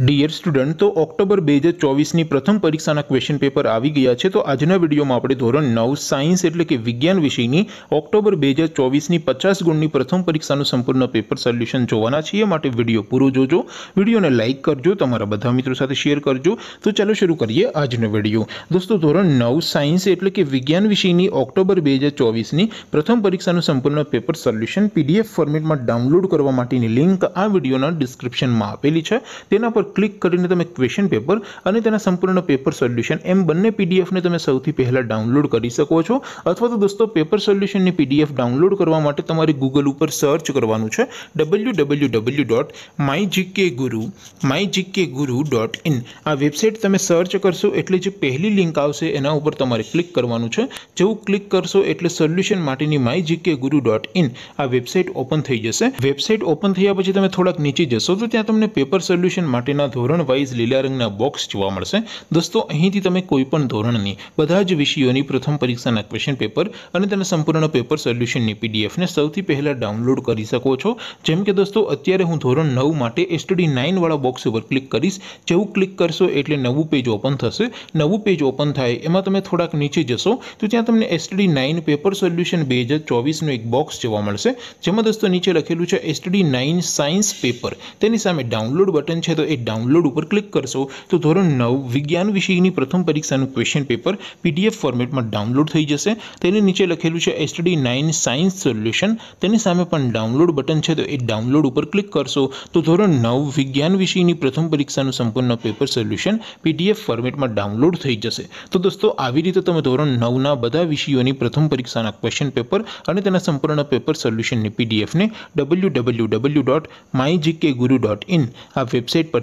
dear student तो अक्टूबर 2024 ની પ્રથમ પરીક્ષા નું ક્વેશ્ચન પેપર આવી ગયું છે તો આજના વિડિયો માં આપણે ધોરણ 9 સાયન્સ એટલે કે વિજ્ઞાન વિષય ની ઓક્ટોબર 2024 ની 50 ગુણ ની પ્રથમ પરીક્ષા નું સંપૂર્ણ પેપર સોલ્યુશન જોવાના છે માટે વિડિયો પૂરો જોજો વિડિયોને લાઈક કરજો તમારા બધા મિત્રો સાથે શેર કરજો તો ચલો શરૂ કરીએ આજનો વિડિયો દોસ્તો ધોરણ 9 સાયન્સ એટલે કે વિજ્ઞાન વિષય ની ઓક્ટોબર 2024 ની પ્રથમ પરીક્ષા નું સંપૂર્ણ પેપર સોલ્યુશન PDF ફોર્મેટ માં ડાઉનલોડ કરવા માટેની લિંક આ વિડિયો ના ડિસ્ક્રિપ્શન માં આપેલી છે તેના કલિક કરીને તમે ક્વેશ્ચન પેપર અને તેના સંપૂર્ણનો પેપર સોલ્યુશન એમ બનને પીડીએફ ને તમે સૌથી પહેલા ડાઉનલોડ કરી શકો છો અથવા તો દોસ્તો પેપર સોલ્યુશન ની પીડીએફ ડાઉનલોડ કરવા માટે તમારે Google ઉપર સર્ચ કરવાનું છે www.mygkguru mygkguru.in આ વેબસાઈટ તમે સર્ચ કરશો એટલે જે પહેલી લિંક આવશે એના ઉપર તમારે ક્લિક કરવાનું છે જેવું ક્લિક કરશો એટલે સોલ્યુશન માટેની mygkguru.in આ વેબસાઈટ ઓપન થઈ જશે વેબસાઈટ ઓપન થઈયા પછી તમે થોડક નીચે જશો તો ત્યાં તમને પેપર સોલ્યુશન માટે ના ધોરણ 9 22 લિયરંગના બોક્સ જોવા મળશે દોસ્તો અહીંથી તમે કોઈ પણ ધોરણની બધા જ વિષયોની પ્રથમ પરીક્ષાના ક્વેશ્ચન પેપર અને તેનું સંપૂર્ણનો પેપર સોલ્યુશનની પીડીએફ ને સૌથી પહેલા ડાઉનલોડ કરી શકો છો જેમ કે દોસ્તો અત્યારે હું ધોરણ 9 માટે સ્ટડી 9 વાળો બોક્સ પર ક્લિક કરીશ જે હું ક્લિક કરશો એટલે નવું પેજ ઓપન થશે નવું પેજ ઓપન થાય એમાં તમે થોડાક નીચે જશો તો ત્યાં તમને સ્ટડી 9 પેપર સોલ્યુશન 2024 નો એક બોક્સ જોવા મળશે જેમાં દોસ્તો નીચે લખેલું છે સ્ટડી 9 સાયન્સ પેપર તેની સામે ડાઉનલોડ બટન છે તો ડાઉનલોડ ઉપર ક્લિક કરશો તો ધોરણ 9 વિજ્ઞાન વિષયની પ્રથમ પરીક્ષાનું ક્વેશ્ચન પેપર પીડીએફ ફોર્મેટમાં ડાઉનલોડ થઈ જશે તેની નીચે લખેલું છે STD 9 સાયન્સ સોલ્યુશન તેની સામે પણ ડાઉનલોડ બટન છે તો એ ડાઉનલોડ ઉપર ક્લિક કરશો તો ધોરણ 9 વિજ્ઞાન વિષયની પ્રથમ પરીક્ષાનું સંપૂર્ણ પેપર સોલ્યુશન પીડીએફ ફોર્મેટમાં ડાઉનલોડ થઈ જશે તો દોસ્તો આવી રીતે તમે ધોરણ 9 ના બધા વિષયોની પ્રથમ પરીક્ષાના ક્વેશ્ચન પેપર અને તેના સંપૂર્ણ પેપર સોલ્યુશનને પીડીએફ ને www.mygkguru.in આ વેબસાઈટ પર